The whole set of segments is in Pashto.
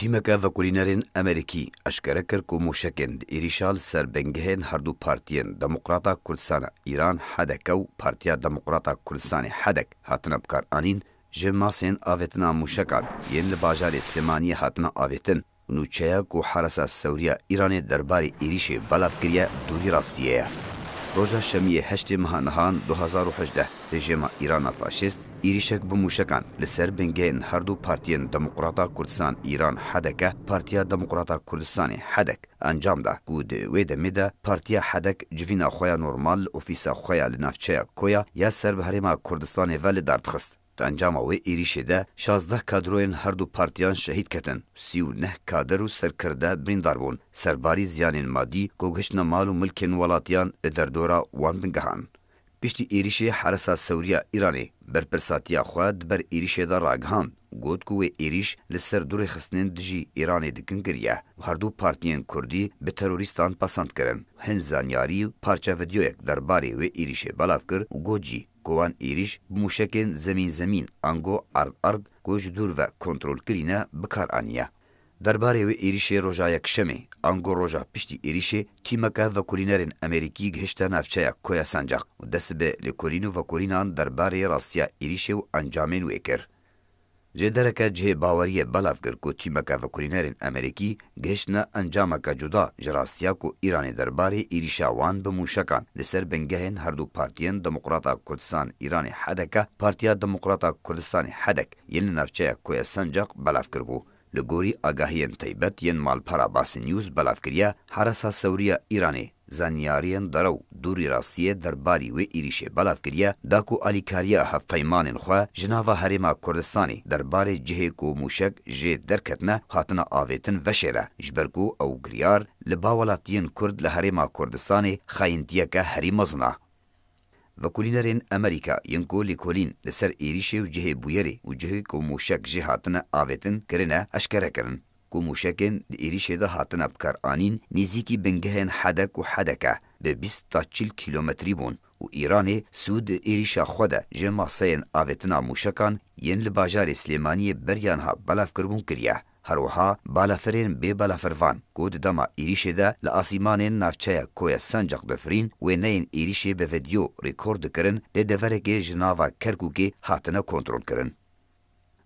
Tîmeka Vekolînerên Amerîkî eşkere kir ku mûşekên di êrîşal serbengehên herdû partiyên Demokrata Kurdistana Îran hedeke û Partiya Demokrata Kurdistanê hedek hatine bikaranîn ji masên avêtina mûşekan yên li bajarê Silêmaniyê hatine avêtin nûçeya ku heresa Sewriya Îranê derbarê êrîşê belav kiriye dûrî rastiye ye. Roja Şemiye heştê mihanihan 2018 rejima Îrana faşîst êrişek bi mûşekan li ser bingehên her du partiyên Demokrata Kurdistan Îran hedeke Partiya Demokrata Kurdistanê hedek encam da ku di wê demê de Partiya hedek civîna xweya normal ofîsa xweya li navçeya Koya ya ser bi Herêma Kurdistanê ve li derdixist. انجام ئەوەی ئێریشێ دا 16 کادرۆیان هەردوو پارتیان شەهیدکەتن سی و نەه کادر و سەرکردە بریندار بوون سەرباری زیانین مادی گۆگەشتە ماڵ و ملکێن وڵاتیان لە دەردۆرا وان بنگەهان پشتی ئێریشێ حرەسا سەوریا ئیرانی بەرپرساتیا خواد بەر ئێریشێدا ڕاگهاند گوت کو ایریش لسر دور خستنین دجی ایرانê dikin giriye herdû partiyên Kurdî bi terorîstan pasand kirin. Hin zanyarî parça videoyek derbarê wê êrişê belav kir û gocî gowan êriş bi mûşekên zemîn zemîn ango ard ard got ji dûr ve kontrolkirîne bikar aniye. Derbarê wê êrişê roja yekşemê ango roja piştî êrişê tîmeke vekolînerên Amerîkî gihişte navçeya Koya Sancaq û dest bi lêkolîn û vekolînan derbarê rastiya êrişê û encamên wê kir. جدرکه جه باوری بلافگر کو تیمکا و کولینرین امریکی گشتنا انجامکا جدا جراسیا کو ایرانی درباری ایریشاوان به موشکان لسر بنگهن هر دو پارتیان دموکراتا کردستان ایرانی حدکا پارتیا دموکراتا کردستان حدک یل نفچه کوی سنجاق بلافگر بو لګوري آگاهین تیبت ین مال پرا باس نیوز بلافکریا هر اساس سوریا ایرانی زنیاریان درو دوری راستیه درباری و ایریشه بلاف کریه دا کو الیکاریا هف پیمانن خو جناوا هریما کردستانی دربار جهه کو موشک جه درکتنه هاتنا آویتن وشره جبرکو او گریار لباولاتین کرد لهریما کردستانی خاینتیه که هریمزنه وکولینرین امریکا ینکو لیکولین لسر ایریشه و جهه بویری و جهه کو موشک جه هاتنه آویتن کرنه اشکره کرن و موشکên di êrişê de hatine bikaranîn nêzîkî bingehên hedek û hedeke bi bîst ta çil kîlometrî bûn û Îranê sûd êrişa xwe de ji maseyên avêtina mûşekan yên li bajarê Silêmaniyê beryan ha balafkirbûn kiriye. هەروەها بالافرێن بێ بەلافرvan گۆ ددەما ئیریشێدا لە ئاسیمانێن ناوچەیە کۆیە سنجق دەفرین وێنەیەن ئیریشێ بە ڤدیۆ ڕیکۆرد دکردن لێ دەڤەرێکێ ژناوا کەرگوگێ هاتنە کۆنتترۆلکردن.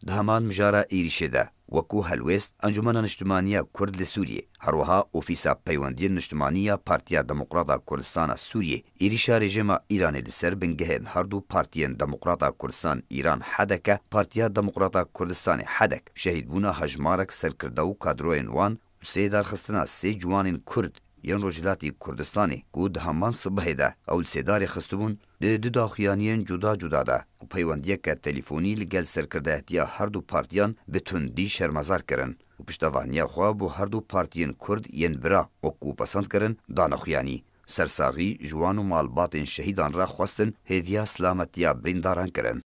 دامان مژارە ئیریشێدا وەکو هەلوێست ئەنجومە نیشتمانیە کورد لە سووریێ هەروەها ئۆفیسا پەیوەندی نیشتمانیە پارتیا دموکراتا کوردستانە سووریێ ئیریشا رێژێمە ئیرانی لەسەر بنگەهێن هەردوو پارتیەن دموکراتا کوردستان ئیران حەدەکە پارتیا دموکراتا کوردستانی حەدەک شەهید بوونە هەژمارەك سەرکردە و کادرۆێن وان سێ دارخستنا سێ جوانین کورد یان روجلاتی کوردستانی کو د همان صبح ده او سیدار خستبون د د داخیانین جدا جدا ده او پیوندیه که تلفونی لګل سرکردهتیا هر دو پارتیان به توندی شرمزار کرن او پشتوانیا خو بو هر دو پارتیان کورد ین برا او کو پسند کرن دانه خویانی سرساغی جوان و مالباتین شهیدان را خواستن هیویا سلامتیا برینداران کرن